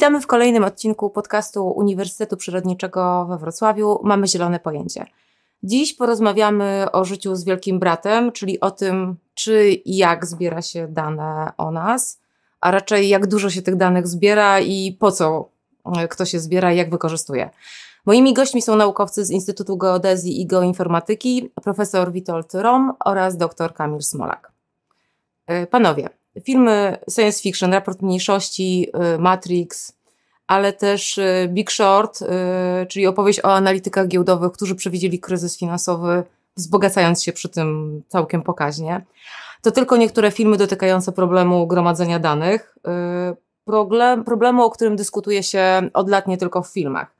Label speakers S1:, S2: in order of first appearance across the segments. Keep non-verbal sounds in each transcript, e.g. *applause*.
S1: Witamy w kolejnym odcinku podcastu Uniwersytetu Przyrodniczego we Wrocławiu. Mamy zielone pojęcie. Dziś porozmawiamy o życiu z Wielkim Bratem, czyli o tym, czy i jak zbiera się dane o nas, a raczej jak dużo się tych danych zbiera i po co e, kto się zbiera i jak wykorzystuje. Moimi gośćmi są naukowcy z Instytutu Geodezji i Geoinformatyki, profesor Witold Rom oraz dr Kamil Smolak. E, panowie, Filmy science fiction, raport mniejszości, y, Matrix, ale też y, Big Short, y, czyli opowieść o analitykach giełdowych, którzy przewidzieli kryzys finansowy, wzbogacając się przy tym całkiem pokaźnie. To tylko niektóre filmy dotykające problemu gromadzenia danych, problem, problemu, o którym dyskutuje się od lat nie tylko w filmach.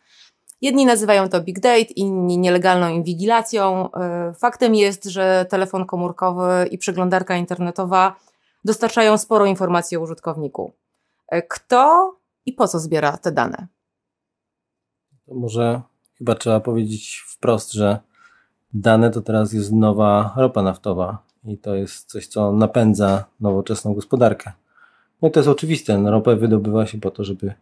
S1: Jedni nazywają to big date, inni nielegalną inwigilacją. Faktem jest, że telefon komórkowy i przeglądarka internetowa dostarczają sporo informacji o użytkowniku. E, kto i po co zbiera te dane?
S2: To może chyba trzeba powiedzieć wprost, że dane to teraz jest nowa ropa naftowa i to jest coś, co napędza nowoczesną gospodarkę. No i to jest oczywiste, no, ropę wydobywa się po to, żeby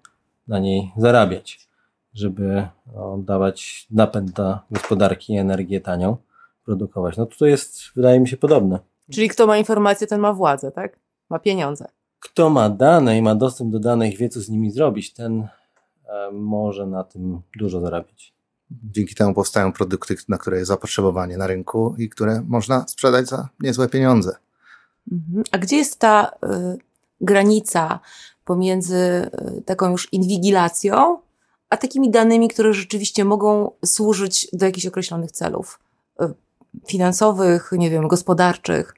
S2: na niej zarabiać, żeby no, dawać napęd dla gospodarki, energię tanią produkować. No tutaj jest, wydaje mi się, podobne.
S1: Czyli kto ma informacje, ten ma władzę, tak? Ma pieniądze.
S2: Kto ma dane i ma dostęp do danych, wie co z nimi zrobić, ten e, może na tym dużo zarabiać.
S3: Dzięki temu powstają produkty, na które jest zapotrzebowanie na rynku i które można sprzedać za niezłe pieniądze.
S1: Mhm. A gdzie jest ta y, granica pomiędzy y, taką już inwigilacją, a takimi danymi, które rzeczywiście mogą służyć do jakichś określonych celów? finansowych, nie wiem,
S3: gospodarczych?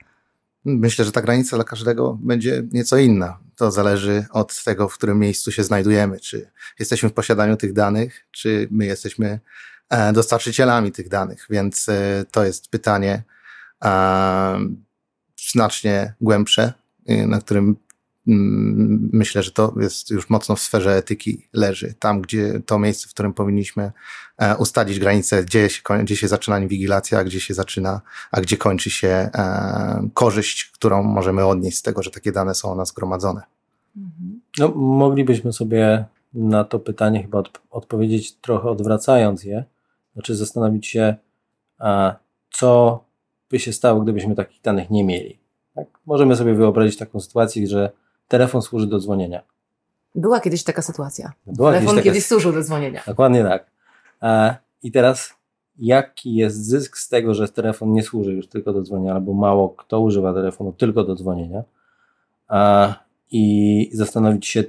S3: Myślę, że ta granica dla każdego będzie nieco inna. To zależy od tego, w którym miejscu się znajdujemy. Czy jesteśmy w posiadaniu tych danych, czy my jesteśmy e, dostarczycielami tych danych. Więc e, to jest pytanie e, znacznie głębsze, na którym Mm, myślę, że to jest już mocno w sferze etyki leży. Tam, gdzie to miejsce, w którym powinniśmy e, ustalić granice, gdzie się, gdzie się zaczyna inwigilacja, a gdzie się zaczyna, a gdzie kończy się e, korzyść, którą możemy odnieść z tego, że takie dane są o nas gromadzone.
S2: Mhm. No, moglibyśmy sobie na to pytanie chyba odp odpowiedzieć trochę odwracając je, znaczy zastanowić się, a co by się stało, gdybyśmy takich danych nie mieli. Tak? Możemy sobie wyobrazić taką sytuację, że telefon służy do dzwonienia.
S1: Była kiedyś taka sytuacja. Była telefon kiedyś, taka... kiedyś służył do dzwonienia.
S2: Dokładnie tak. E, I teraz jaki jest zysk z tego, że telefon nie służy już tylko do dzwonienia, albo mało kto używa telefonu tylko do dzwonienia e, i zastanowić się,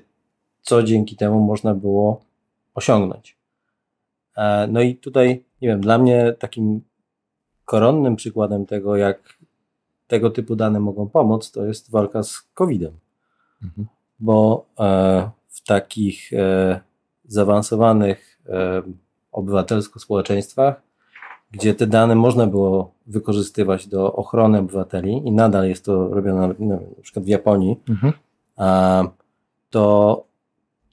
S2: co dzięki temu można było osiągnąć. E, no i tutaj, nie wiem, dla mnie takim koronnym przykładem tego, jak tego typu dane mogą pomóc, to jest walka z COVID-em. Mhm. bo e, w takich e, zaawansowanych e, obywatelsko społeczeństwach, gdzie te dane można było wykorzystywać do ochrony obywateli i nadal jest to robione no, na przykład w Japonii, mhm. to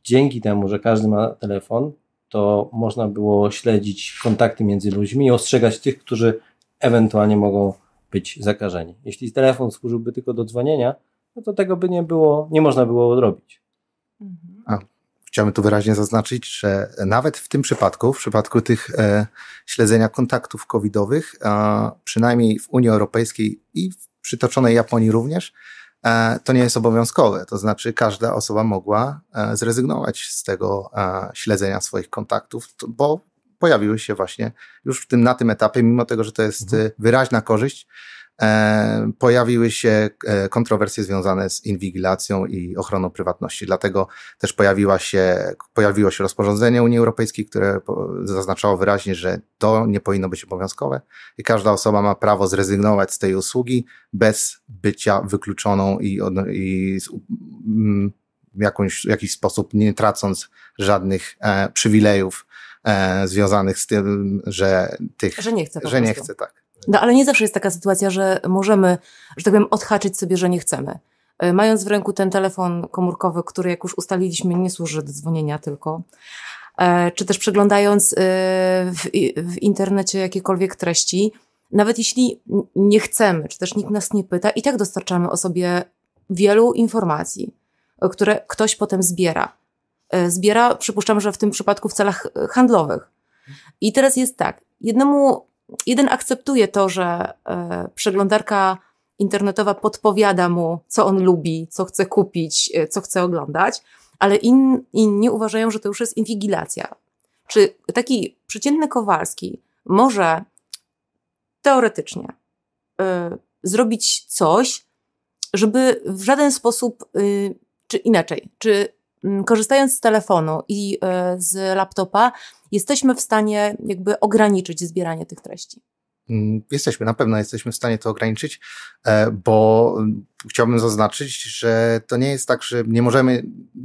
S2: dzięki temu, że każdy ma telefon, to można było śledzić kontakty między ludźmi i ostrzegać tych, którzy ewentualnie mogą być zakażeni. Jeśli telefon służyłby tylko do dzwonienia, no to tego by nie było, nie można było odrobić.
S3: A, chciałbym tu wyraźnie zaznaczyć, że nawet w tym przypadku, w przypadku tych e, śledzenia kontaktów covidowych, e, przynajmniej w Unii Europejskiej i w przytoczonej Japonii również, e, to nie jest obowiązkowe. To znaczy każda osoba mogła e, zrezygnować z tego e, śledzenia swoich kontaktów, bo pojawiły się właśnie już w tym, na tym etapie, mimo tego, że to jest mhm. E, wyraźna korzyść, E, pojawiły się e, kontrowersje związane z inwigilacją i ochroną prywatności. Dlatego też pojawiła się, pojawiło się rozporządzenie Unii Europejskiej, które zaznaczało wyraźnie, że to nie powinno być obowiązkowe i każda osoba ma prawo zrezygnować z tej usługi bez bycia wykluczoną i, i z, mm, jakąś, w jakiś sposób nie tracąc żadnych e, przywilejów e, związanych z tym, że tych. Że nie Że prostu. nie chce, tak.
S1: No ale nie zawsze jest taka sytuacja, że możemy, że tak powiem, odhaczyć sobie, że nie chcemy. Y, mając w ręku ten telefon komórkowy, który jak już ustaliliśmy nie służy do dzwonienia tylko, e, czy też przeglądając y, w, w internecie jakiekolwiek treści, nawet jeśli nie chcemy, czy też nikt nas nie pyta, i tak dostarczamy o sobie wielu informacji, y, które ktoś potem zbiera. Zbiera, przypuszczam, że w tym przypadku w celach handlowych. I teraz jest tak, jednemu jeden akceptuje to, że e, przeglądarka internetowa podpowiada mu, co on lubi, co chce kupić, e, co chce oglądać, ale in, inni uważają, że to już jest inwigilacja. Czy taki przeciętny Kowalski może teoretycznie y, zrobić coś, żeby w żaden sposób, y, czy inaczej, czy Mm, korzystając z telefonu i e, z laptopa, jesteśmy w stanie jakby ograniczyć zbieranie tych treści.
S3: Mm, jesteśmy, na pewno jesteśmy w stanie to ograniczyć, e, bo mm, chciałbym zaznaczyć, że to nie jest tak, że nie możemy,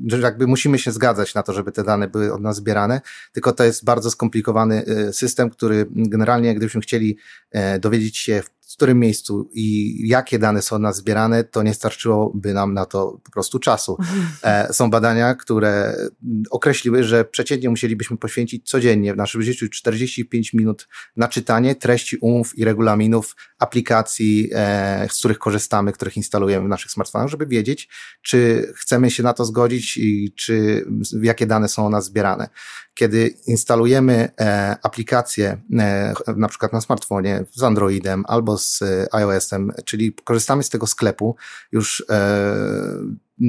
S3: że jakby musimy się zgadzać na to, żeby te dane były od nas zbierane, tylko to jest bardzo skomplikowany e, system, który generalnie gdybyśmy chcieli dowiedzieć się w którym miejscu i jakie dane są od nas zbierane, to nie starczyłoby nam na to po prostu czasu. Mhm. E, są badania, które określiły, że przeciętnie musielibyśmy poświęcić codziennie w naszym życiu 45 minut na czytanie treści umów i regulaminów aplikacji, e, z których korzystamy, których instalujemy w naszych smartfonach, żeby wiedzieć, czy chcemy się na to zgodzić i czy jakie dane są o nas zbierane. Kiedy instalujemy e, aplikację e, na przykład na smartfonie z Androidem albo z e, iOS-em, czyli korzystamy z tego sklepu, już e,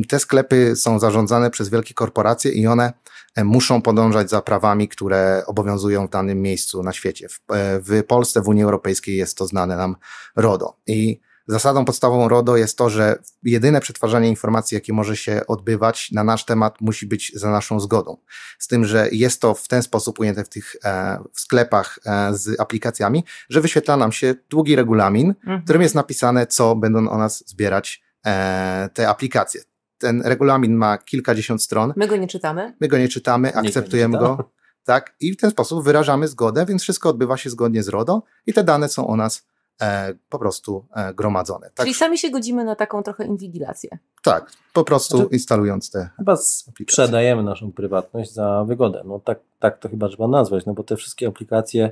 S3: te sklepy są zarządzane przez wielkie korporacje i one E, muszą podążać za prawami, które obowiązują w danym miejscu na świecie. W, e, w Polsce, w Unii Europejskiej jest to znane nam RODO. I zasadą podstawową RODO jest to, że jedyne przetwarzanie informacji, jakie może się odbywać na nasz temat, musi być za naszą zgodą. Z tym, że jest to w ten sposób ujęte w tych e, w sklepach e, z aplikacjami, że wyświetla nam się długi regulamin, mhm. w którym mhm. jest napisane, co będą o nas zbierać e, te aplikacje ten regulamin ma kilkadziesiąt stron. My
S1: go nie czytamy?
S3: My go nie czytamy, akceptujemy nie go. Tak, i w ten sposób wyrażamy zgodę, więc wszystko odbywa się zgodnie z RODO i te dane są o nas e, po prostu e, gromadzone. Tak? Czyli
S1: sami się godzimy na taką trochę inwigilację.
S3: Tak, po prostu znaczy, instalując te.
S2: Chyba sprzedajemy naszą prywatność za wygodę. No tak, tak to chyba trzeba nazwać, no bo te wszystkie aplikacje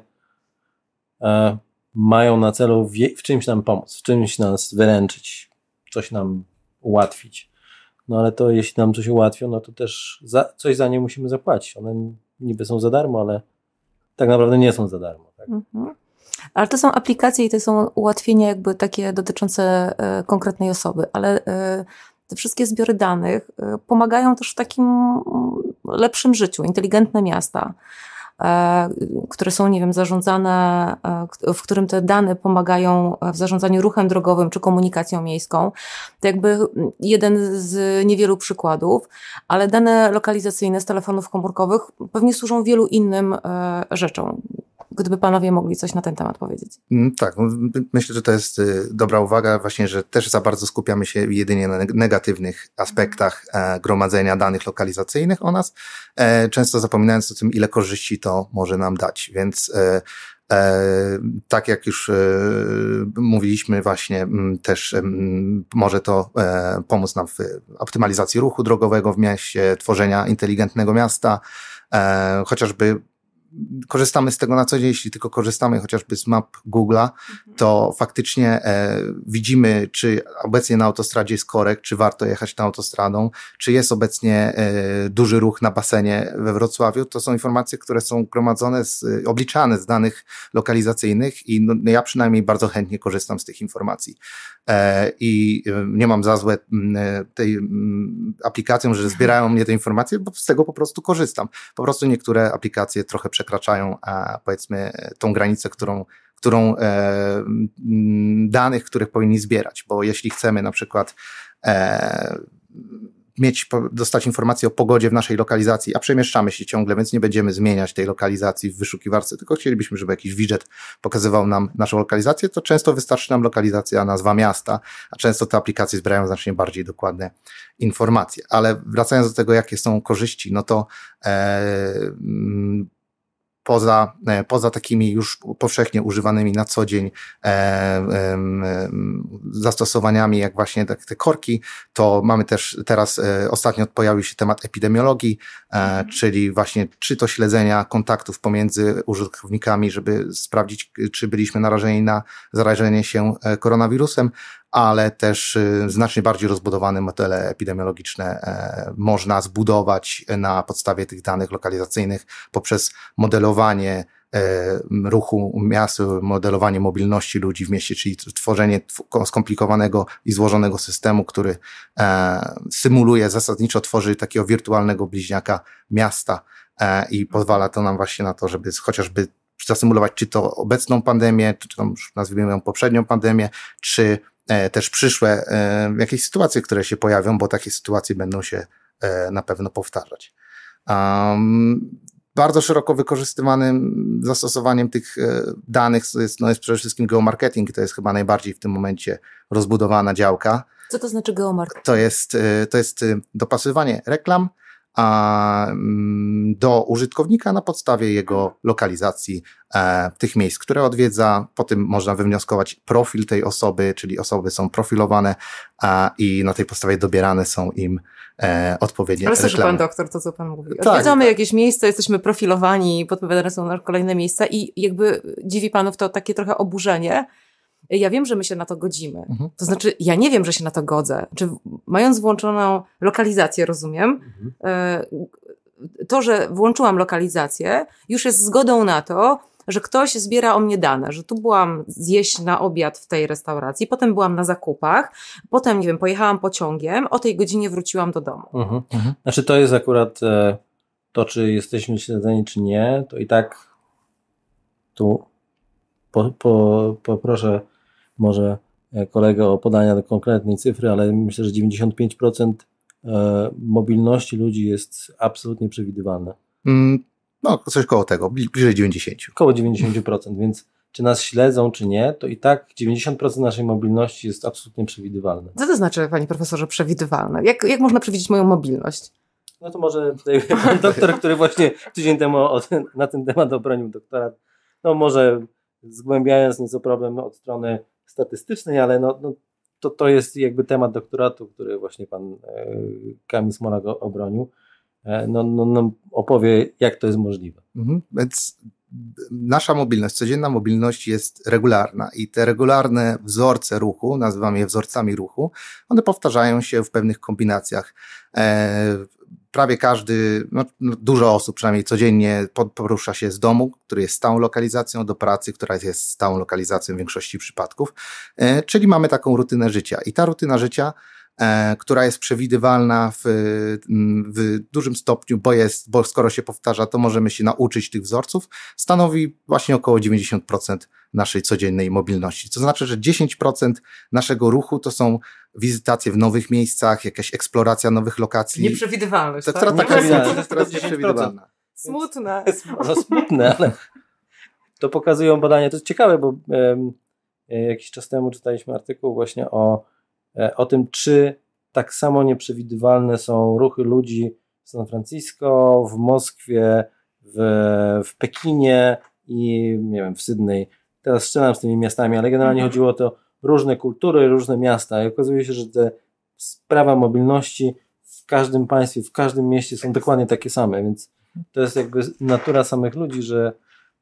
S2: e, mają na celu w, w czymś nam pomóc, w czymś nas wyręczyć, coś nam ułatwić. No ale to jeśli nam coś ułatwią, no to też za, coś za nie musimy zapłacić. One niby są za darmo, ale tak naprawdę nie są za darmo.
S1: Tak? Mhm. Ale to są aplikacje i to są ułatwienia jakby takie dotyczące e, konkretnej osoby, ale e, te wszystkie zbiory danych e, pomagają też w takim mm, lepszym życiu, inteligentne miasta. E, które są, nie wiem, zarządzane, e, w którym te dane pomagają w zarządzaniu ruchem drogowym czy komunikacją miejską. To jakby jeden z niewielu przykładów, ale dane lokalizacyjne z telefonów komórkowych pewnie służą wielu innym e, rzeczom. Gdyby panowie mogli coś na ten temat powiedzieć.
S3: Mm, tak, myślę, że to jest y, dobra uwaga, właśnie, że też za bardzo skupiamy się jedynie na negatywnych aspektach e, gromadzenia danych lokalizacyjnych o nas, e, często zapominając o tym, ile korzyści to może nam dać. Więc e, tak jak już mówiliśmy, właśnie też może to pomóc nam w optymalizacji ruchu drogowego w mieście, tworzenia inteligentnego miasta, chociażby korzystamy z tego na co dzień, jeśli tylko korzystamy chociażby z map Google'a, mhm. to faktycznie e, widzimy, czy obecnie na autostradzie jest korek, czy warto jechać tą autostradą, czy jest obecnie e, duży ruch na basenie we Wrocławiu. To są informacje, które są gromadzone, z, obliczane z danych lokalizacyjnych i no, ja przynajmniej bardzo chętnie korzystam z tych informacji. E, i y, nie mam za złe e, tej aplikacją, że mhm. zbierają mnie te informacje, bo z tego po prostu korzystam. Po prostu niektóre aplikacje trochę przekraczają, powiedzmy, tą granicę, którą którą e, danych, których powinni zbierać, bo jeśli chcemy na przykład e, mieć, dostać informację o pogodzie w naszej lokalizacji, a przemieszczamy się ciągle, więc nie będziemy zmieniać tej lokalizacji w wyszukiwarce, tylko chcielibyśmy, żeby jakiś widget pokazywał nam naszą lokalizację, to często wystarczy nam lokalizacja, nazwa miasta, a często te aplikacje zbierają znacznie bardziej dokładne informacje. Ale wracając do tego, jakie są korzyści, no to e, mm, poza, e, poza takimi już powszechnie używanymi na co dzień e, e, zastosowaniami, jak właśnie te, tak te korki, to mamy też teraz, e, ostatnio pojawił się temat epidemiologii, e, mhm. czyli właśnie czy to śledzenia kontaktów pomiędzy użytkownikami, żeby sprawdzić, czy byliśmy narażeni na zarażenie się e, koronawirusem, ale też y, znacznie bardziej rozbudowane modele epidemiologiczne e, można zbudować na podstawie tych danych lokalizacyjnych poprzez modelowanie e, ruchu miasta, modelowanie mobilności ludzi w mieście, czyli tworzenie skomplikowanego i złożonego systemu, który e, symuluje, zasadniczo tworzy takiego wirtualnego bliźniaka miasta i pozwala to nam właśnie na to, żeby chociażby zasymulować czy to obecną pandemię, czy tam nazwijmy ją poprzednią pandemię, czy E, też przyszłe e, jakieś sytuacje, które się pojawią, bo takie sytuacje będą się e, na pewno powtarzać. bardzo szeroko wykorzystywanym zastosowaniem tych danych jest, no jest przede wszystkim geomarketing. To jest chyba najbardziej w tym momencie rozbudowana działka.
S1: Co to znaczy geomarketing?
S3: To jest, to jest dopasowanie reklam a, mm, do użytkownika na podstawie jego lokalizacji e, tych miejsc, które odwiedza. Po tym można wywnioskować profil tej osoby, czyli osoby są profilowane a, i na tej podstawie dobierane są im e, odpowiednie Ale że pan doktor
S1: to, co pan mówi. Tak. Odwiedzamy tak, jakieś miejsce, jesteśmy profilowani, podpowiadane są na kolejne miejsca i jakby dziwi panów to takie trochę oburzenie, ja wiem, że my się na to godzimy. Mhm. To znaczy, ja nie wiem, że się na to godzę. Czy mając włączoną lokalizację, rozumiem, mhm. E, to, że włączyłam lokalizację, już jest zgodą na to, że ktoś zbiera o mnie dane, że tu byłam zjeść na obiad w tej restauracji, potem byłam na zakupach, potem, nie wiem, pojechałam pociągiem, o tej godzinie wróciłam do domu.
S2: Mhm. mhm. Znaczy, to jest akurat e, to, czy jesteśmy śledzeni, czy nie, to i tak tu po, po, poproszę może e, kolega o podania konkretnej cyfry, ale myślę, że 95% e, mobilności ludzi jest absolutnie przewidywalne. Mm, no, coś koło tego, bliżej 90. Koło 90%, więc czy nas śledzą, czy nie, to i tak 90% naszej mobilności jest absolutnie przewidywalne.
S1: Co to znaczy, panie profesorze, przewidywalne? Jak, jak można przewidzieć moją mobilność?
S2: No to może tutaj *laughs* pan doktor, który właśnie tydzień temu ten, na ten temat obronił doktorat, no może zgłębiając nieco problem od strony statystycznej, ale no, no to, to jest jakby temat doktoratu, który właśnie pan e, Kamil Smolak obronił.
S3: E, no, no, no, opowie, jak to jest możliwe. Mhm. Więc nasza mobilność, codzienna mobilność jest regularna i te regularne wzorce ruchu, nazywam je wzorcami ruchu, one powtarzają się w pewnych kombinacjach. E, prawie każdy, no, no, dużo osób przynajmniej codziennie porusza się z domu, który jest stałą lokalizacją, do pracy, która jest stałą lokalizacją w większości przypadków. E, czyli mamy taką rutynę życia. I ta rutyna życia e, która jest przewidywalna w, w, dużym stopniu, bo, jest, bo skoro się powtarza, to możemy się nauczyć tych wzorców, stanowi właśnie około 90% naszej codziennej mobilności. To znaczy, że 10% naszego ruchu to są wizytacje w nowych miejscach, jakaś eksploracja nowych lokacji.
S1: Nieprzewidywalność. To tak? Która taka smutna, która nieprzewidywalna.
S2: Smutne.
S1: No
S3: smutne, ale
S2: to pokazują badania. To jest ciekawe, bo e, jakiś czas temu czytaliśmy artykuł właśnie o, e, o tym, czy tak samo nieprzewidywalne są ruchy ludzi w San Francisco, w Moskwie, w, w Pekinie i nie wiem, w Sydney teraz strzelam z tymi miastami, ale generalnie mhm. chodziło o to różne kultury, różne miasta i okazuje się, że te sprawa mobilności w każdym państwie, w każdym mieście są dokładnie takie same, więc to jest jakby natura samych ludzi, że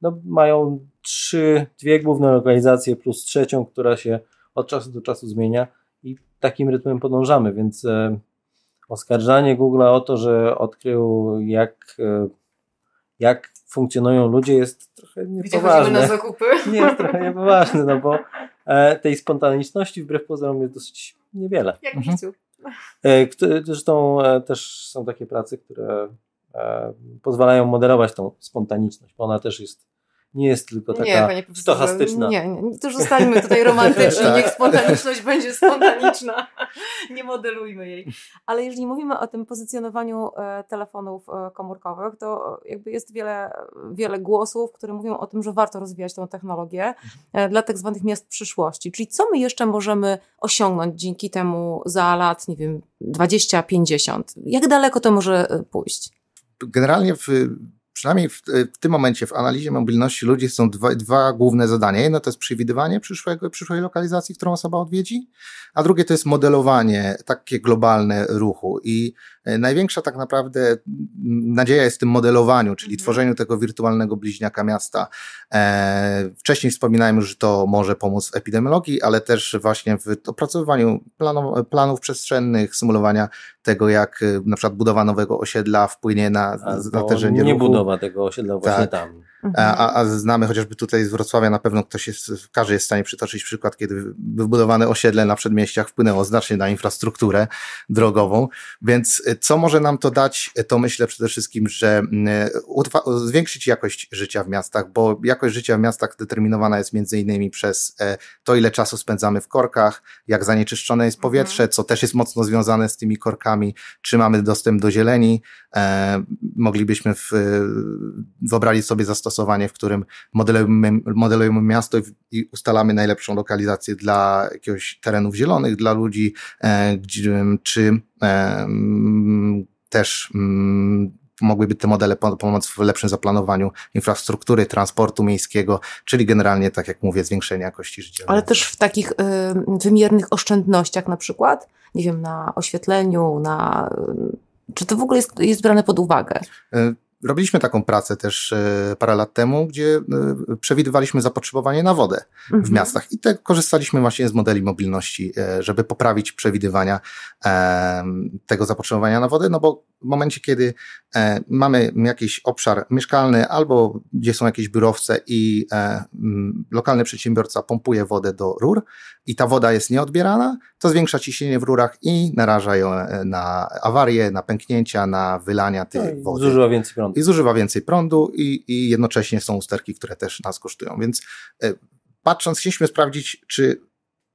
S2: no, mają trzy, dwie główne lokalizacje plus trzecią, która się od czasu do czasu zmienia i takim rytmem podążamy, więc e, oskarżanie Google'a o to, że odkrył jak e, jak funkcjonują ludzie jest trochę niepoważne. na zakupy? *laughs* Nie, jest trochę niepoważne, no bo e, tej spontaniczności wbrew pozorom jest dosyć niewiele. Jak w mhm. życiu. E, zresztą e, też są takie prace, które pozwalają modelować tą spontaniczność, bo ona też jest nie jest tylko taka nie, stochastyczna. Nie, nie, to już zostańmy tutaj romantyczni, *laughs* tak. niech spontaniczność będzie
S1: spontaniczna. *laughs* nie modelujmy jej. Ale jeżeli mówimy o tym pozycjonowaniu e, telefonów e, komórkowych, to jakby jest wiele, wiele głosów, które mówią o tym, że warto rozwijać tę technologię e, dla tak zwanych miast przyszłości. Czyli co my jeszcze możemy osiągnąć dzięki temu za lat, nie wiem, 20-50? Jak
S3: daleko to może pójść? Generalnie w przynajmniej w, e, w, tym momencie w analizie mobilności ludzi są dwa, dwa główne zadania. Jedno to jest przewidywanie przyszłego, przyszłej lokalizacji, którą osoba odwiedzi, a drugie to jest modelowanie takie globalne ruchu. I E, największa tak naprawdę nadzieja jest w tym modelowaniu, czyli mhm. tworzeniu tego wirtualnego bliźniaka miasta. E, wcześniej wspominałem, że to może pomóc w epidemiologii, ale też właśnie w opracowywaniu planów, planów przestrzennych, symulowania tego, jak e, na przykład budowa nowego osiedla wpłynie na, na terenie Nie ruchu. budowa tego
S2: osiedla właśnie tak. tam. Mhm.
S3: A, a, znamy chociażby tutaj z Wrocławia, na pewno ktoś jest, każdy jest w stanie przytoczyć przykład, kiedy wybudowane osiedle na przedmieściach wpłynęło znacznie na infrastrukturę drogową, więc co może nam to dać? To myślę przede wszystkim, że mm, zwiększyć jakość życia w miastach, bo jakość życia w miastach determinowana jest między innymi przez e, to, ile czasu spędzamy w korkach, jak zanieczyszczone jest mhm. powietrze, co też jest mocno związane z tymi korkami, czy mamy dostęp do zieleni. E, moglibyśmy w, wyobrazić sobie zastosowanie, w którym modelujemy, modelujemy miasto i ustalamy najlepszą lokalizację dla jakiegoś terenów zielonych, dla ludzi, e, czy też mm, mogłyby te modele pomóc w lepszym zaplanowaniu infrastruktury, transportu miejskiego, czyli generalnie, tak jak mówię, zwiększenie jakości życia.
S1: Ale też w takich y, wymiernych oszczędnościach na przykład, nie wiem, na oświetleniu, na... Czy to w ogóle jest, jest brane pod uwagę?
S3: Y, robiliśmy taką pracę też e, parę lat temu, gdzie e, przewidywaliśmy zapotrzebowanie na wodę w mhm. miastach i te korzystaliśmy właśnie z modeli mobilności, e, żeby poprawić przewidywania tego zapotrzebowania na wodę, no bo w momencie, kiedy mamy jakiś obszar mieszkalny albo gdzie są jakieś biurowce i lokalny przedsiębiorca pompuje wodę do rur i ta woda jest nieodbierana, to zwiększa ciśnienie w rurach i naraża ją na awarie, na pęknięcia, na wylania tej no, wody. więcej prąd. I zużywa więcej prądu i, i jednocześnie są usterki, które też nas kosztują. Więc e, patrząc, chcieliśmy sprawdzić, czy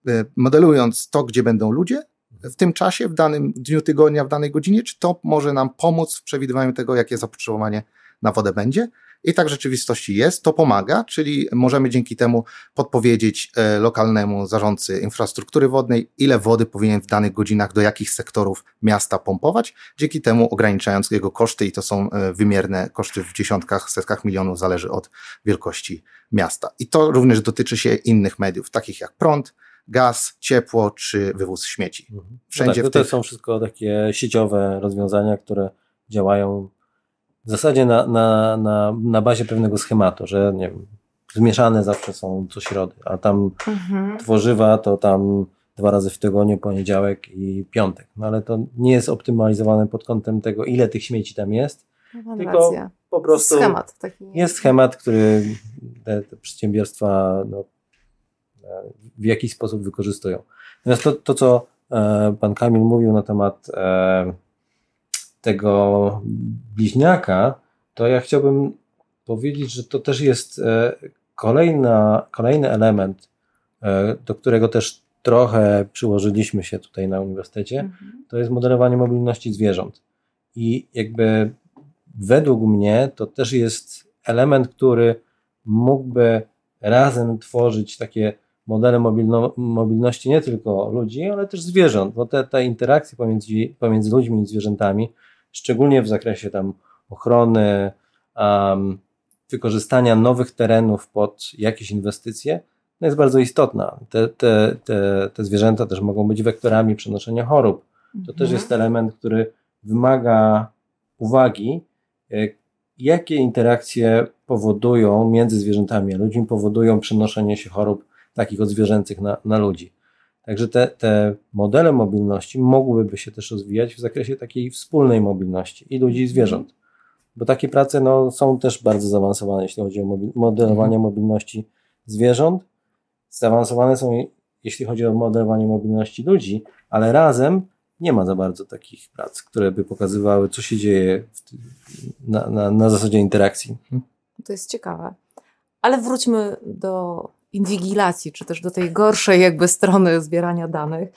S3: e, modelując to, gdzie będą ludzie, w tym czasie, w danym dniu tygodnia, w danej godzinie, czy to może nam pomóc w przewidywaniu tego, jakie zapotrzebowanie na wodę będzie. I tak w rzeczywistości jest, to pomaga, czyli możemy dzięki temu podpowiedzieć e, lokalnemu zarządcy infrastruktury wodnej, ile wody powinien w danych godzinach do jakich sektorów miasta pompować, dzięki temu ograniczając jego koszty i to są e, wymierne koszty w dziesiątkach, setkach milionów, zależy od wielkości miasta. I to również dotyczy się innych mediów, takich jak prąd, gaz, ciepło czy wywóz śmieci. Mhm. No Wszędzie tak, no tak, to, to tych... są
S2: wszystko takie sieciowe rozwiązania, które działają w zasadzie na, na, na, na bazie pewnego schematu, że nie wiem, zmieszane zawsze są co środy, a tam mhm. tworzywa to tam dwa razy w tygodniu, poniedziałek i piątek. No ale to nie jest optymalizowane pod kątem tego, ile tych śmieci tam jest,
S1: Mam tylko rację. po prostu schemat,
S2: taki... jest schemat, który te, te przedsiębiorstwa no, e, w jakiś sposób wykorzystują. Natomiast to, to co e, pan Kamil mówił na temat e, tego bliźniaka, to ja chciałbym powiedzieć, że to też jest e, kolejna, kolejny element, e, do którego też trochę przyłożyliśmy się tutaj na uniwersytecie, mhm. to jest modelowanie mobilności zwierząt. I jakby według mnie to też jest element, który mógłby razem tworzyć takie modele mobilno, mobilności nie tylko ludzi, ale też zwierząt, bo te, te interakcje pomiędzy, pomiędzy ludźmi i zwierzętami szczególnie w zakresie tam ochrony, um, wykorzystania nowych terenów pod jakieś inwestycje, no jest bardzo istotna. Te, te, te, te zwierzęta też mogą być wektorami przenoszenia chorób. To mhm. też jest element, który wymaga uwagi, e, jakie interakcje powodują między zwierzętami a ludźmi, powodują przenoszenie się chorób takich od zwierzęcych na, na ludzi. Także te, te modele mobilności mogłyby się też rozwijać w zakresie takiej wspólnej mobilności i ludzi i zwierząt. Bo takie prace no, są też bardzo zaawansowane, jeśli chodzi o mobil modelowanie mhm. mobilności zwierząt. Zaawansowane są, jeśli chodzi o modelowanie mobilności ludzi, ale razem nie ma za bardzo takich prac, które by pokazywały, co się dzieje na, na, na zasadzie interakcji. Mhm.
S1: To jest ciekawe. Ale wróćmy do inwigilacji, czy też do tej gorszej jakby strony zbierania danych.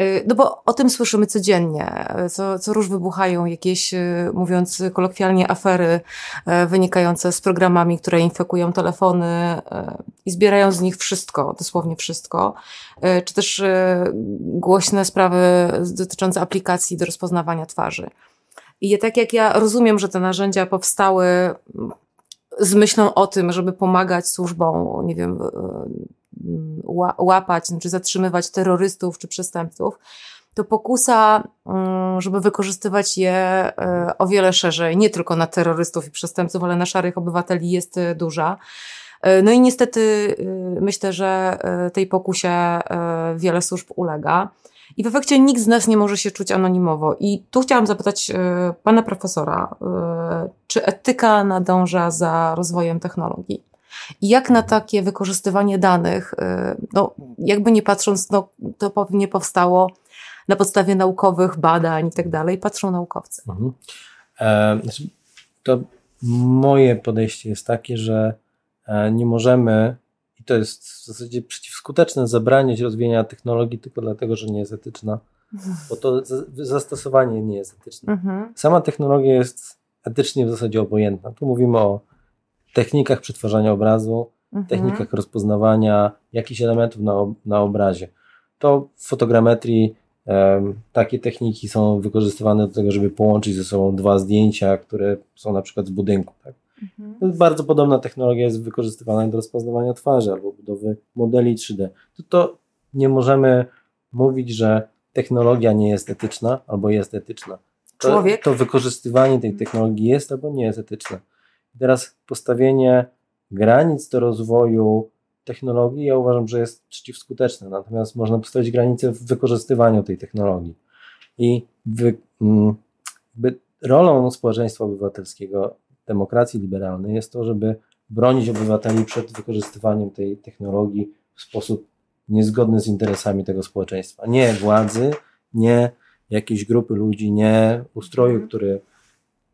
S1: Y, no bo o tym słyszymy codziennie. Co, co róż wybuchają jakieś, y, mówiąc kolokwialnie, afery y, wynikające z programami, które infekują telefony i zbierają z nich wszystko, dosłownie wszystko. Czy też głośne sprawy dotyczące aplikacji do rozpoznawania twarzy. I tak jak ja rozumiem, że te narzędzia powstały z myślą o tym, żeby pomagać służbom, nie wiem, e, łapać, czy znaczy zatrzymywać terrorystów czy przestępców, to pokusa, mm, żeby wykorzystywać je e, o wiele szerzej, nie tylko na terrorystów i przestępców, ale na szarych obywateli jest e, duża. No i niestety myślę, że tej pokusie wiele służb ulega. I w efekcie nikt z nas nie może się czuć anonimowo. I tu chciałam zapytać e, pana profesora, e, czy etyka nadąża za rozwojem technologii? I jak na takie wykorzystywanie danych, e, no, jakby nie patrząc, no, to pewnie powstało na podstawie naukowych badań i tak dalej, patrzą naukowcy. Mhm.
S2: Znaczy, to moje podejście jest takie, że nie możemy to jest w zasadzie przeciwskuteczne zabranie rozwijania technologii tylko dlatego, że nie jest etyczna, bo to zastosowanie nie jest etyczne. Mhm. Sama technologia jest etycznie w zasadzie obojętna. Tu mówimy o technikach przetwarzania obrazu, mhm. technikach rozpoznawania jakichś elementów na, na obrazie. To w fotogrametrii takie techniki są wykorzystywane do tego, żeby połączyć ze sobą dwa zdjęcia, które są na przykład z budynku. Tak? Mhm. Bardzo podobna technologia jest wykorzystywana do rozpoznawania twarzy albo budowy modeli 3D. To, to nie możemy mówić, że technologia nie jest etyczna albo jest etyczna. To, Człowiek? to wykorzystywanie tej mhm. technologii jest albo nie jest etyczne. Teraz postawienie granic do rozwoju technologii ja uważam, że jest przeciwskuteczne, natomiast można postawić granice w wykorzystywaniu tej technologii. I wy, mm, rolą społeczeństwa obywatelskiego demokracji liberalnej jest to, żeby bronić obywateli przed wykorzystywaniem tej technologii w sposób niezgodny z interesami tego społeczeństwa. Nie władzy, nie jakiejś grupy ludzi, nie ustroju, mhm. który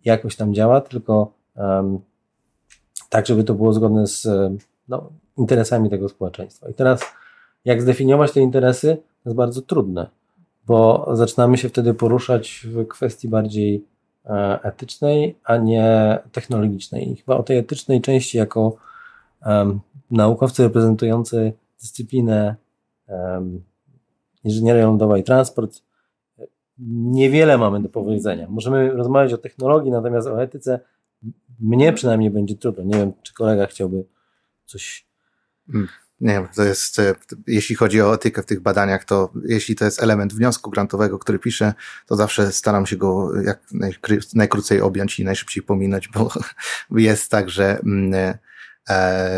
S2: jakoś tam działa, tylko um, tak, żeby to było zgodne z no, interesami tego społeczeństwa. I teraz, jak zdefiniować te interesy, jest bardzo trudne, bo zaczynamy się wtedy poruszać w kwestii bardziej E, etycznej, a nie technologicznej. I chyba o tej etycznej części, jako um, naukowcy reprezentujący dyscyplinę um, inżynieria lądowa i transport, niewiele mamy do powiedzenia. Możemy rozmawiać o technologii, natomiast o etyce
S3: mnie przynajmniej będzie trudno. Nie wiem, czy kolega chciałby coś hmm nie to jest, e, jeśli chodzi o etykę w tych badaniach, to jeśli to jest element wniosku grantowego, który piszę, to zawsze staram się go jak najkrócej objąć i najszybciej pominąć, bo *laughs* jest tak, że mm, e, E,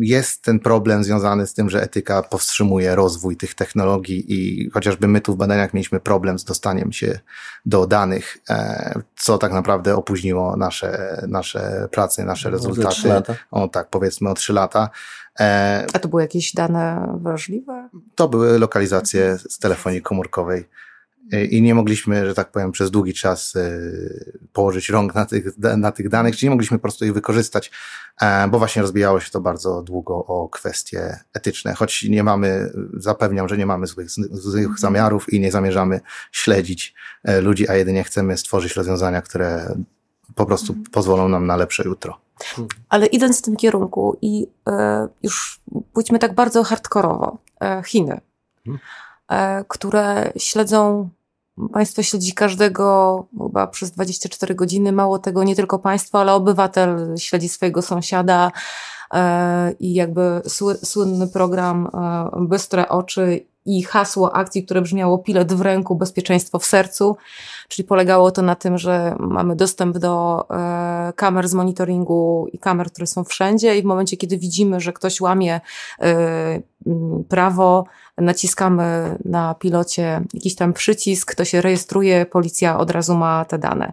S3: jest ten problem związany z tym, że etyka powstrzymuje rozwój tych technologii i chociażby my tu w badaniach mieliśmy problem z dostaniem się do danych, e, co tak naprawdę opóźniło nasze, nasze prace, nasze rezultaty. O, lata. o tak, powiedzmy o 3 lata. E, A to były jakieś dane wrażliwe? To były lokalizacje z telefonii komórkowej. E, i nie mogliśmy, że tak powiem, przez długi czas e, położyć rąk na tych, na tych danych, czyli nie mogliśmy po prostu ich wykorzystać, e, bo właśnie rozbijało się to bardzo długo o kwestie etyczne. Choć nie mamy, zapewniam, że nie mamy złych, złych mhm. zamiarów i nie zamierzamy śledzić ludzi, a jedynie chcemy stworzyć rozwiązania, które po prostu mhm. pozwolą nam na lepsze jutro.
S1: Ale idąc w tym kierunku i już pójdźmy tak bardzo hardkorowo, Chiny, mhm. które śledzą Państwo śledzi każdego chyba przez 24 godziny. Mało tego, nie tylko państwo, ale obywatel śledzi swojego sąsiada e, i jakby słynny program e, Bystre Oczy i hasło akcji, które brzmiało pilet w ręku, bezpieczeństwo w sercu, czyli polegało to na tym, że mamy dostęp do e, kamer z monitoringu i kamer, które są wszędzie i w momencie, kiedy widzimy, że ktoś łamie e, prawo, naciskamy na pilocie jakiś tam przycisk, to się rejestruje, policja od razu ma te dane.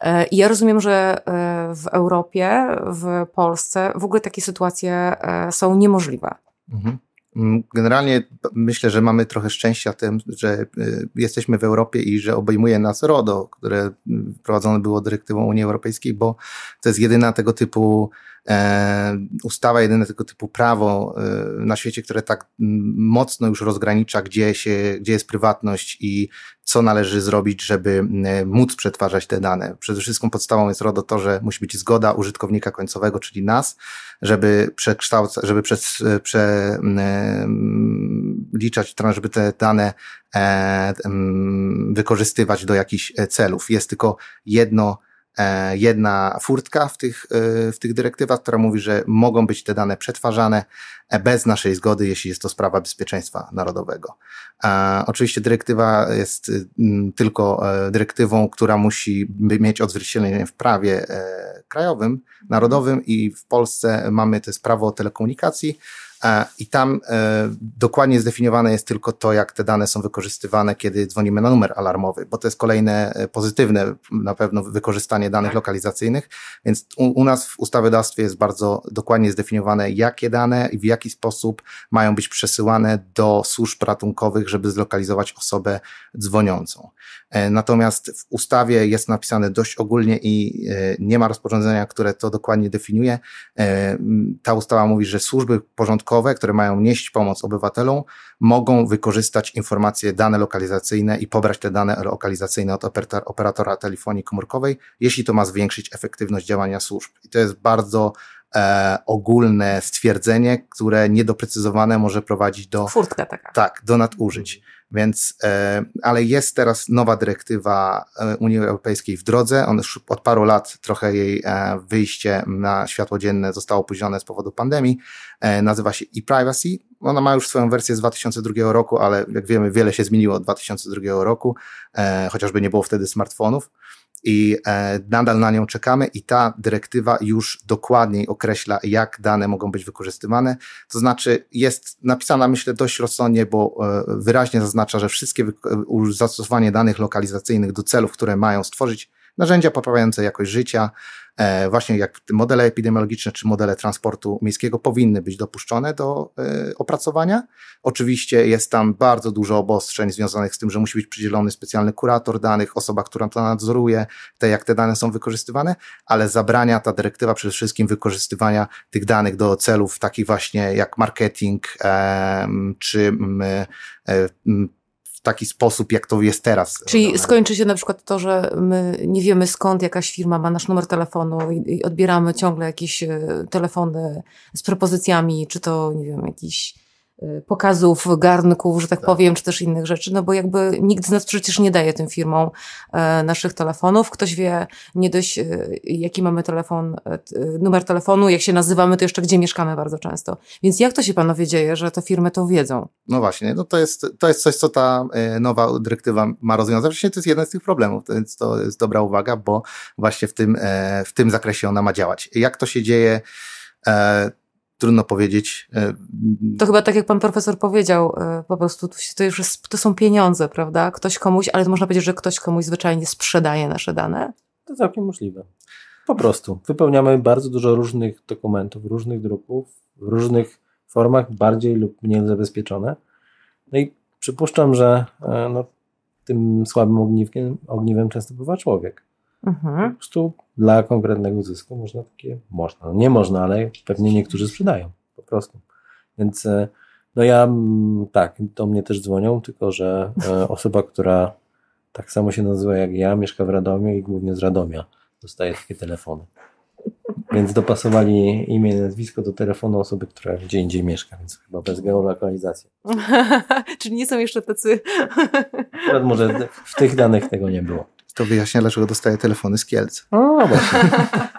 S1: E, I ja rozumiem, że e, w Europie, w Polsce w ogóle takie sytuacje e, są niemożliwe.
S3: Mhm. Mm, generalnie myślę, że mamy trochę szczęścia tym, że y, jesteśmy w Europie i że obejmuje nas RODO, które mm, wprowadzone było dyrektywą Unii Europejskiej, bo to jest jedyna tego typu E, ustawa, jedyne tego typu prawo e, na świecie, które tak mocno już rozgranicza, gdzie, się, gdzie jest prywatność i co należy zrobić, żeby móc przetwarzać te dane. Przede wszystkim podstawą jest RODO to, że musi być zgoda użytkownika końcowego, czyli nas, żeby przekształcać, żeby przeliczać, e, prze, żeby te dane wykorzystywać do jakichś celów. Jest tylko jedno E, jedna furtka w tych, e, w tych dyrektywach, która mówi, że mogą być te dane przetwarzane e, bez naszej zgody, jeśli jest to sprawa bezpieczeństwa narodowego. Oczywiście dyrektywa jest y, tylko dyrektywą, która musi mieć odzwierciedlenie w prawie krajowym, narodowym i w Polsce mamy to jest prawo telekomunikacji, E, I tam e, dokładnie zdefiniowane jest tylko to, jak te dane są wykorzystywane, kiedy dzwonimy na numer alarmowy, bo to jest kolejne e, pozytywne na pewno wykorzystanie danych tak. lokalizacyjnych. Więc u, u nas w ustawodawstwie jest bardzo dokładnie zdefiniowane, jakie dane i w jaki sposób mają być przesyłane do służb ratunkowych, żeby zlokalizować osobę dzwoniącą. Natomiast w ustawie jest napisane dość ogólnie i nie ma rozporządzenia, które to dokładnie definiuje. Ta ustawa mówi, że służby porządku które mają nieść pomoc obywatelom, mogą wykorzystać informacje, dane lokalizacyjne i pobrać te dane lokalizacyjne od operatora telefonii komórkowej, jeśli to ma zwiększyć efektywność działania służb. I to jest bardzo e, ogólne stwierdzenie, które niedoprecyzowane może prowadzić do. Furtka taka. Tak, do nadużyć. Więc, e, ale jest teraz nowa dyrektywa e, Unii Europejskiej w drodze. On już od paru lat trochę jej e, wyjście na światło dzienne zostało opóźnione z powodu pandemii. Nazywa się e-privacy. Ona ma już swoją wersję z 2002 roku, ale jak wiemy, wiele się zmieniło od 2002 roku, chociażby nie było wtedy smartfonów i e, nadal na nią czekamy i ta dyrektywa już dokładniej określa, jak dane mogą być wykorzystywane. To znaczy jest napisana, myślę, dość rozsądnie, bo e, wyraźnie zaznacza, że wszystkie zastosowanie danych lokalizacyjnych do celów, które mają stworzyć narzędzia poprawiające jakość życia, E, właśnie jak modele epidemiologiczne czy modele transportu miejskiego powinny być dopuszczone do e, opracowania. Oczywiście jest tam bardzo dużo obostrzeń związanych z tym, że musi być przydzielony specjalny kurator danych, osoba, która to nadzoruje, te jak te dane są wykorzystywane, ale zabrania ta dyrektywa przede wszystkim wykorzystywania tych danych do celów takich właśnie jak marketing czy mm, e, w taki sposób, jak to jest teraz.
S1: Czyli skończy się na przykład to, że my nie wiemy skąd jakaś firma ma nasz numer telefonu i, i odbieramy ciągle jakieś e, telefony z propozycjami, czy to, nie wiem, jakiś Y, pokazów, garnków, że tak, tak, powiem, czy też innych rzeczy, no bo jakby nikt z nas przecież nie daje tym firmom e, naszych telefonów. Ktoś wie nie dość, e, jaki mamy telefon, e, numer telefonu, jak się nazywamy, to jeszcze gdzie mieszkamy bardzo często. Więc jak to się panowie dzieje, że te firmy to wiedzą?
S3: No właśnie, no to jest, to jest coś, co ta nowa dyrektywa ma rozwiązać. Właśnie to jest jeden z tych problemów, więc to jest dobra uwaga, bo właśnie w tym, w tym zakresie ona ma działać. Jak to się dzieje? trudno powiedzieć. E,
S1: to chyba tak jak pan profesor powiedział, e, po prostu to, już jest, to są pieniądze, prawda? Ktoś komuś, ale można powiedzieć, że ktoś komuś zwyczajnie sprzedaje nasze dane?
S2: To całkiem możliwe. Po prostu. Wypełniamy bardzo dużo różnych dokumentów, różnych druków, w różnych formach, bardziej lub mniej zabezpieczone. No i przypuszczam, że e, no, tym słabym ogniwkiem, ogniwem często bywa człowiek. Mhm. Po prostu dla konkretnego zysku można takie, można, no nie można, ale pewnie niektórzy sprzedają po prostu. Więc e, no ja tak, do mnie też dzwonią, tylko że e, *laughs* osoba, która tak samo się nazywa jak ja, mieszka w Radomiu i głównie z Radomia dostaje takie telefony. Więc dopasowali imię i nazwisko do telefonu osoby, która gdzie indziej mieszka, więc chyba bez geolokalizacji.
S1: *laughs* Czyli nie są jeszcze tacy.
S2: może w tych danych tego nie było. To wyjaśnia, dlaczego dostaję telefony z Kielc. No właśnie.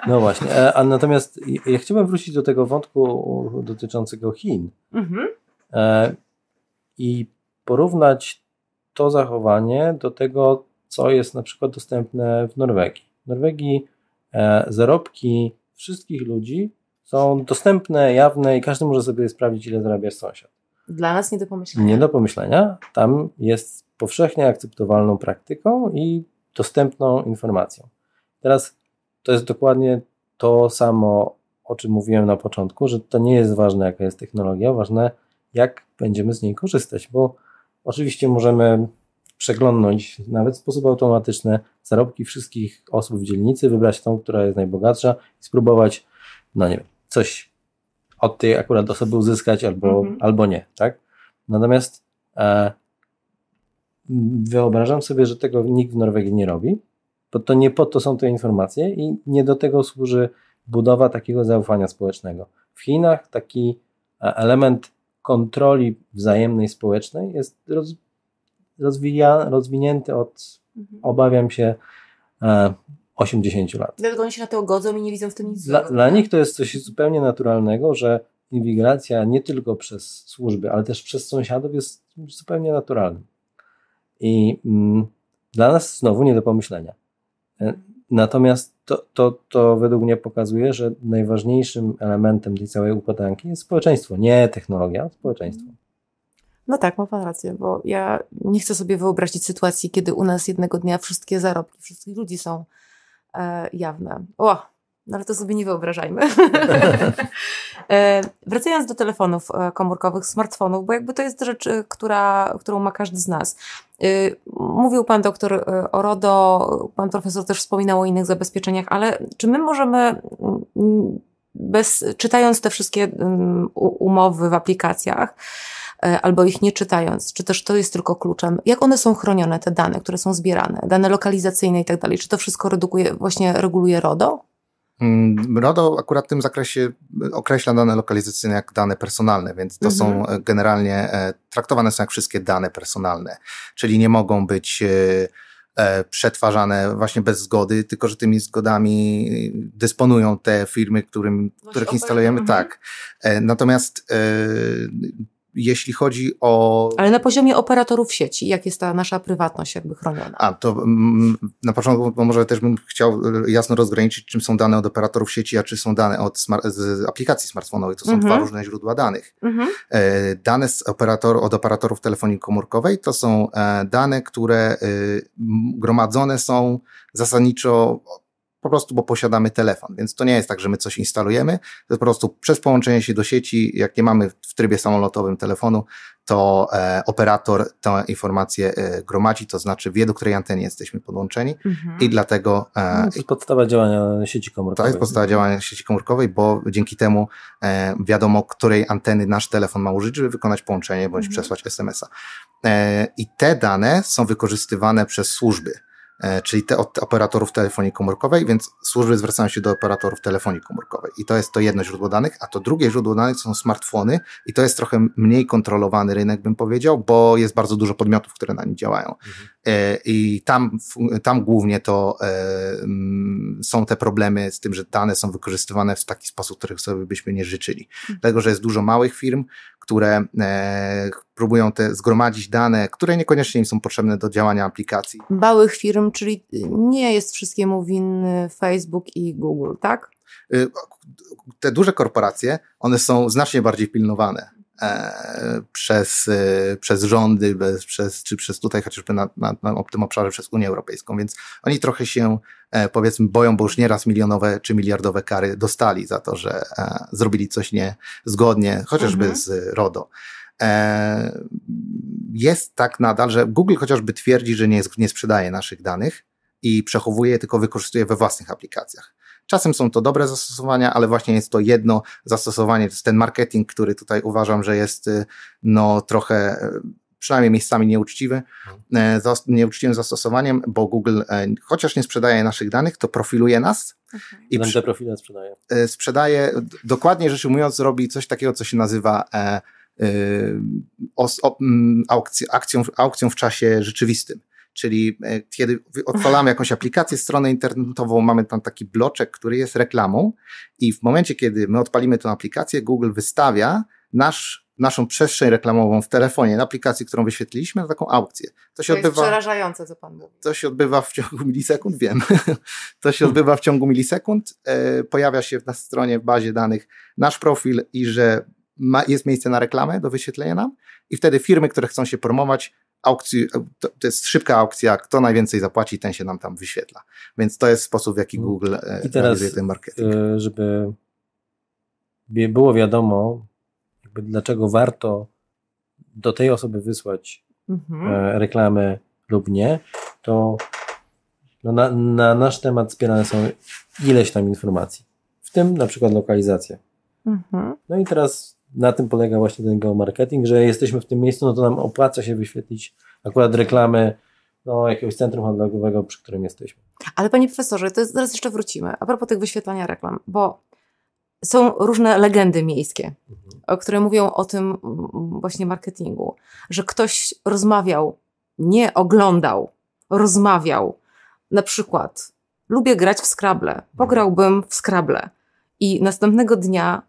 S2: No właśnie. E, a natomiast ja chciałbym wrócić do tego wątku dotyczącego Chin mhm. E, i porównać to zachowanie do tego, co jest na przykład dostępne w Norwegii. W Norwegii e, zarobki wszystkich ludzi są dostępne, jawne i każdy może sobie sprawdzić, ile zarabia sąsiad.
S1: Dla nas nie do pomyślenia. Nie
S2: do pomyślenia. Tam jest powszechnie akceptowalną praktyką i dostępną informacją. Teraz to jest dokładnie to samo, o czym mówiłem na początku, że to nie jest ważne, jaka jest technologia, ważne, jak będziemy z niej korzystać, bo oczywiście możemy przeglądnąć nawet w sposób automatyczny zarobki wszystkich osób w dzielnicy, wybrać tą, która jest najbogatsza i spróbować, no nie wiem, coś od tej akurat osoby uzyskać albo, mm -hmm. albo nie, tak? Natomiast e, wyobrażam sobie, że tego nikt w Norwegii nie robi, bo to nie po to są te informacje i nie do tego służy budowa takiego zaufania społecznego. W Chinach taki e, element kontroli wzajemnej społecznej jest roz, rozwija, rozwinięty od, mhm. obawiam się, 80 e, lat.
S1: Dlatego oni się na to godzą i nie widzą w tym nic dla, dla tak?
S2: nich to jest coś zupełnie naturalnego, że inwigilacja nie tylko przez służby, ale też przez sąsiadów jest zupełnie naturalnym. I mm, dla nas znowu nie do pomyślenia. E, natomiast to, to, to według mnie pokazuje, że najważniejszym elementem tej całej układanki jest społeczeństwo, nie technologia, społeczeństwo. Mhm.
S1: No tak, ma pan rację, bo ja nie chcę sobie wyobrazić sytuacji, kiedy u nas jednego dnia wszystkie zarobki wszystkich ludzi są e, jawne. O, no ale to sobie nie wyobrażajmy. *laughs* E, wracając do telefonów e, komórkowych, smartfonów, bo jakby to jest rzecz, e, która, którą ma każdy z nas. Mówił pan doktor o RODO, pan profesor też wspominał o innych zabezpieczeniach, ale czy my możemy mm, bez, czytając te wszystkie mm, umowy w aplikacjach, albo ich nie czytając, czy też to jest tylko kluczem, jak one są chronione, te dane, które są zbierane, dane lokalizacyjne i tak dalej, czy to wszystko redukuje, właśnie reguluje RODO?
S3: Mm, RODO akurat w tym zakresie y, określa dane lokalizacyjne jak dane personalne, więc to mhm. są e, generalnie e, traktowane są jak wszystkie dane personalne, czyli nie mogą być e, przetwarzane właśnie bez zgody, tylko że tymi zgodami y, dysponują te firmy, którym, no których instalujemy. Mhm. Tak. Natomiast jeśli chodzi o.
S1: Ale na poziomie operatorów sieci, jak jest ta nasza prywatność jakby chroniona?
S3: A to mm, mm, na początku może też bym chciał y, jasno rozgraniczyć, czym są dane od operatorów sieci, a czy są dane od smart, z aplikacji smartfonowej. To są mhm. dwa różne źródła danych. Mhm. E, dane z operator, od operatorów telefonii komórkowej to są e, dane, które y, gromadzone są zasadniczo po prostu, bo posiadamy telefon, więc to nie jest tak, że my coś instalujemy, po prostu przez połączenie się do sieci, jak nie mamy w trybie samolotowym telefonu, to e, operator tę informację e, gromadzi, to znaczy wie, do której anteny jesteśmy podłączeni mhm. i dlatego... E, no, to jest podstawa działania sieci komórkowej. To jest podstawa działania sieci komórkowej, bo dzięki temu e, wiadomo, której anteny nasz telefon ma użyć, żeby wykonać połączenie bądź mhm. przesłać SMS-a. E, I te dane są wykorzystywane przez służby E, czyli te od operatorów telefonii komórkowej, więc służby zwracają się do operatorów telefonii komórkowej. I to jest to jedno źródło danych, a to drugie źródło danych są smartfony i to jest trochę mniej kontrolowany rynek, bym powiedział, bo jest bardzo dużo podmiotów, które na nim działają. Mhm. E, i tam, tam głównie to e, są te problemy z tym, że dane są wykorzystywane w taki sposób, których sobie byśmy nie życzyli. Mhm. Dlatego, że jest dużo małych firm, które e, próbują te zgromadzić dane, które niekoniecznie im są potrzebne do działania aplikacji. Małych firm, czyli
S1: nie jest wszystkiemu winny Facebook i
S3: Google, tak? Y, te duże korporacje, one są znacznie bardziej pilnowane E, przez, e, przez rządy, bez, przez, czy przez tutaj chociażby na, na, na tym obszarze przez Unię Europejską, więc oni trochę się e, powiedzmy boją, bo już nieraz milionowe czy miliardowe kary dostali za to, że zrobili coś niezgodnie, chociażby mhm. z RODO jest tak nadal, że Google chociażby twierdzi, że nie, nie, sprzedaje naszych danych i przechowuje tylko wykorzystuje we własnych aplikacjach. Czasem są to dobre zastosowania, ale właśnie jest to jedno zastosowanie, to jest ten marketing, który tutaj uważam, że jest y, no trochę y, przynajmniej miejscami nieuczciwy, mhm. e, nieuczciwym zastosowaniem, bo Google, e, chociaż nie sprzedaje naszych danych, to profiluje nas. Okay. Mhm. I przy,
S2: profile sprzedaje.
S3: Sprzedaje, dokładnie rzecz ujmując, robi coś takiego, co się nazywa e, e, os, o, aukcją, aukcją w czasie rzeczywistym czyli e, kiedy odpalamy jakąś aplikację, stronę internetową, mamy tam taki bloczek, który jest reklamą i w momencie, kiedy my odpalimy tę aplikację, Google wystawia nasz naszą przestrzeń reklamową w telefonie, na aplikacji, którą wyświetliliśmy, na taką aukcję. To, się to jest
S1: przerażające, co pan mówi.
S3: To się odbywa w ciągu milisekund, wiem. *laughs* to się odbywa w ciągu milisekund. E, pojawia się na stronie, w bazie danych nasz profil i że ma, jest miejsce na reklamę do wyświetlenia nam i wtedy firmy, które chcą się promować, aukcji, e, to jest szybka aukcja, kto najwięcej zapłaci, ten się nam tam wyświetla. Więc to jest sposób, w jaki mhm. Google I e, teraz, realizuje ten marketing.
S2: E, żeby było wiadomo, dlaczego warto do tej osoby wysłać mhm. reklamę lub nie, to no na, na, nasz temat wspierane są ileś tam informacji, w tym na przykład lokalizacja. Mhm. No i teraz na tym polega właśnie ten geomarketing, że jesteśmy w tym miejscu, no to nam opłaca się wyświetlić akurat reklamy no, jakiegoś centrum handlowego, przy którym jesteśmy.
S1: Ale panie profesorze, to jest, zaraz jeszcze wrócimy a propos tych wyświetlania reklam, bo są różne legendy miejskie, mhm. które mówią o tym właśnie marketingu, że ktoś rozmawiał, nie oglądał, rozmawiał. Na przykład, lubię grać w Scrabble, pograłbym w Scrabble. I następnego dnia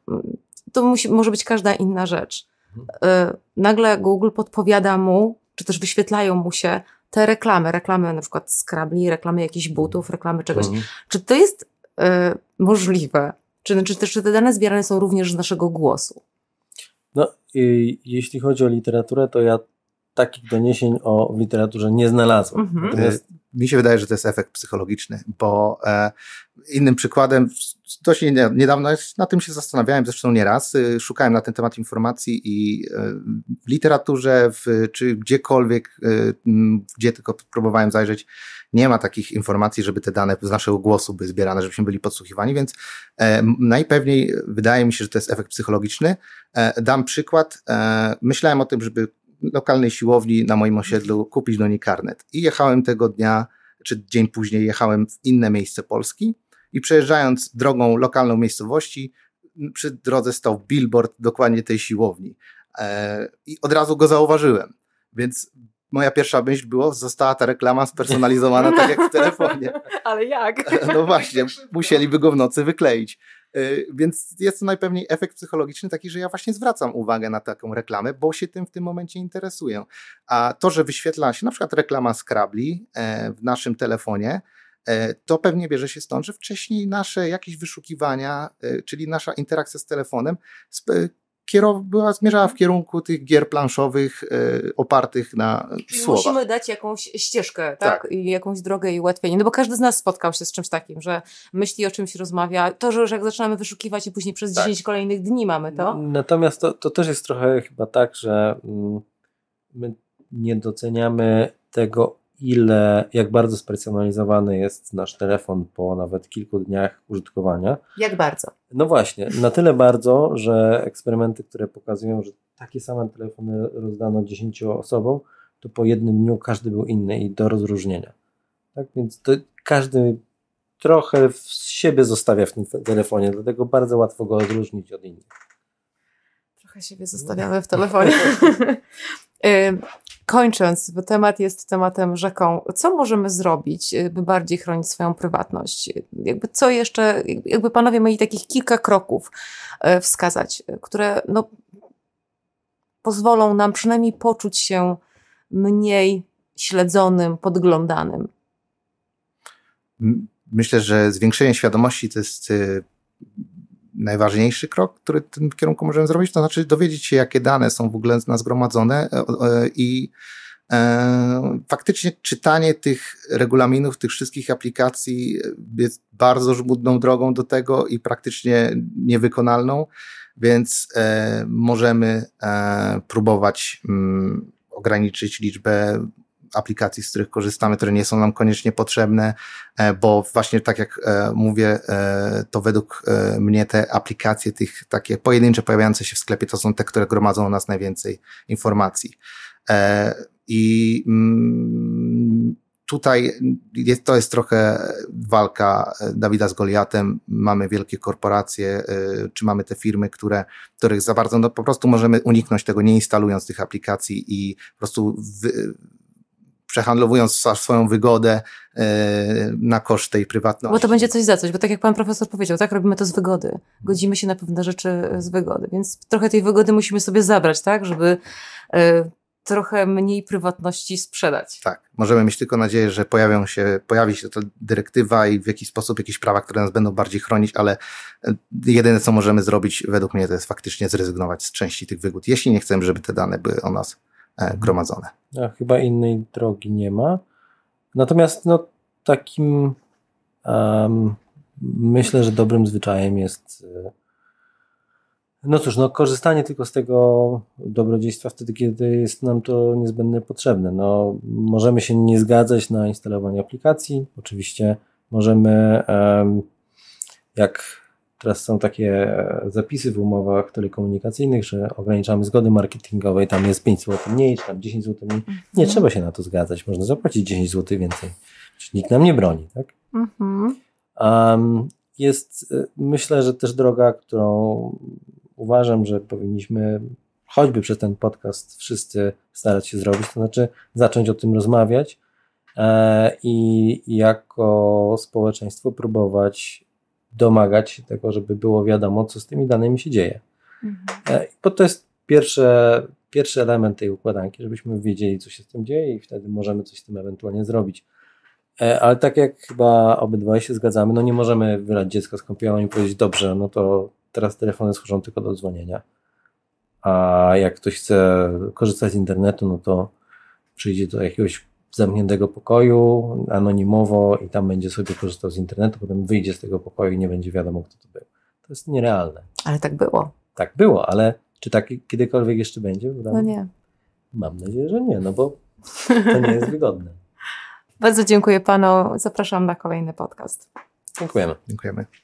S1: to musi, może być każda inna rzecz. Mhm. Y, nagle Google podpowiada mu, czy też wyświetlają mu się te reklamy, reklamy na przykład skrabli, reklamy jakichś butów, reklamy czegoś. Mhm. Czy to jest y, możliwe? Czy, czy, czy te dane zbierane są również z naszego głosu?
S2: No, jeśli chodzi o literaturę, to ja takich doniesień
S3: o literaturze nie znalazłem. Mhm. Natomiast... Mi się wydaje, że to jest efekt psychologiczny, bo e, innym przykładem dość niedawno na tym się zastanawiałem, zresztą nieraz. Y, szukałem na ten temat informacji i y, w literaturze, w, czy gdziekolwiek, y, gdzie tylko próbowałem zajrzeć, nie ma takich informacji, żeby te dane z naszego głosu były zbierane, żebyśmy byli podsłuchiwani, więc e, najpewniej wydaje mi się, że to jest efekt psychologiczny. E, dam przykład. E, myślałem o tym, żeby lokalnej siłowni na moim osiedlu kupić do niej karnet. I jechałem tego dnia, czy dzień później jechałem w inne miejsce Polski i przejeżdżając drogą lokalną miejscowości, przy drodze stał billboard dokładnie tej siłowni. E, I od razu go zauważyłem. Więc moja pierwsza myśl była, została ta reklama spersonalizowana tak jak w telefonie.
S1: *laughs* Ale jak? *laughs* No
S3: właśnie, musieliby go w nocy wykleić. E, więc jest to najpewniej efekt psychologiczny taki, że ja właśnie zwracam uwagę na taką reklamę, bo się tym w tym momencie interesuję. A to, że wyświetla się na przykład reklama Scrabli e, w naszym telefonie, E, to pewnie bierze się stąd, że wcześniej nasze jakieś wyszukiwania, e, czyli nasza interakcja z telefonem, była, zmierzała w mhm. kierunku tych gier planszowych e, opartych na Czyli słowach. musimy
S1: dać jakąś ścieżkę, tak? tak? I jakąś drogę i ułatwienie. No bo każdy z nas spotkał się z czymś takim, że myśli o czymś, rozmawia. To, że już jak zaczynamy wyszukiwać i później przez tak. 10 kolejnych dni mamy to.
S2: Natomiast to, to też jest trochę chyba tak, że mm, my nie doceniamy tego, ile, jak bardzo spersonalizowany jest nasz telefon po nawet kilku dniach użytkowania. Jak bardzo? No właśnie, na tyle bardzo, że eksperymenty, które pokazują, że takie same telefony rozdano 10 osobom, to po jednym dniu każdy był inny i do rozróżnienia. Tak więc każdy trochę w siebie zostawia w tym telefonie, dlatego bardzo łatwo go odróżnić od innych.
S1: Trochę siebie zostawiamy w telefonie. *laughs* kończąc, bo temat jest tematem rzeką, co możemy zrobić, e, by bardziej chronić swoją prywatność? Jakby co jeszcze, jakby panowie mieli takich kilka kroków e, wskazać, e, które no, pozwolą nam przynajmniej poczuć się mniej śledzonym, podglądanym?
S3: Myślę, że zwiększenie świadomości to jest najważniejszy krok, który w tym kierunku możemy zrobić, to znaczy dowiedzieć się, jakie dane są w ogóle zgromadzone e, e, i e, faktycznie czytanie tych regulaminów, tych wszystkich aplikacji jest bardzo żmudną drogą do tego i praktycznie niewykonalną, więc możemy próbować mm, ograniczyć liczbę aplikacji, z których korzystamy, które nie są nam koniecznie potrzebne, e, bo właśnie tak jak e, mówię, e, to według mnie te aplikacje, tych takie pojedyncze pojawiające się w sklepie, to są te, które gromadzą u nas najwięcej informacji. I mm, tutaj jest, to jest trochę walka Dawida z Goliatem. Mamy wielkie korporacje, czy mamy te firmy, które, których za bardzo, no po prostu możemy uniknąć tego, nie instalując tych aplikacji i po prostu wy, przehandlowując swoją wygodę e, na koszt tej prywatności. Bo to będzie
S1: coś za coś, bo tak jak pan profesor powiedział, tak robimy to z wygody. Godzimy się na pewne rzeczy e, z wygody, więc trochę tej wygody musimy sobie zabrać, tak, żeby e, trochę mniej prywatności
S3: sprzedać. Tak. Możemy mieć tylko nadzieję, że pojawią się, pojawi się ta dyrektywa i w jakiś sposób jakieś prawa, które nas będą bardziej chronić, ale jedyne, co możemy zrobić według mnie, to jest faktycznie zrezygnować z części tych wygód, jeśli nie chcemy, żeby te dane były o nas E, gromadzone.
S2: A chyba innej drogi nie ma. Natomiast no, takim um, myślę, że dobrym zwyczajem jest e, no cóż, no, korzystanie tylko z tego dobrodziejstwa wtedy, kiedy jest nam to niezbędne potrzebne. No, możemy się nie zgadzać na instalowanie aplikacji, oczywiście możemy um, jak Teraz są takie e, zapisy w umowach telekomunikacyjnych, że ograniczamy zgody marketingowej, tam jest 5 zł mniej, czy tam 10 zł mniej. Nie mhm. trzeba się na to zgadzać, można zapłacić 10 zł więcej. Czyli nikt nam nie broni, tak? Um, jest, e, myślę, że też droga, którą uważam, że powinniśmy choćby przez ten podcast wszyscy starać się zrobić, to znaczy zacząć o tym rozmawiać e, i jako społeczeństwo próbować domagać się tego, żeby było wiadomo, co z tymi danymi się dzieje. Mhm. Bo e, to jest pierwsze, pierwszy element tej układanki, żebyśmy wiedzieli, co się z tym dzieje i wtedy możemy coś z tym ewentualnie zrobić. E, ale tak jak chyba obydwaj się zgadzamy, no nie możemy wylać dziecka z kąpielą i powiedzieć, dobrze, no to teraz telefony służą tylko do dzwonienia. A jak ktoś chce korzystać z internetu, no to przyjdzie do jakiegoś zamkniętego pokoju, anonimowo i tam będzie sobie korzystał z internetu, potem wyjdzie z tego pokoju i nie będzie wiadomo, kto to był. To jest nierealne. Ale tak było. Tak było, ale czy tak kiedykolwiek jeszcze będzie? No nie. Mam nadzieję, że nie, no bo to nie jest wygodne.
S1: *laughs* Bardzo dziękuję panu. Zapraszam na kolejny podcast.
S2: Dziękujemy. Dziękujemy.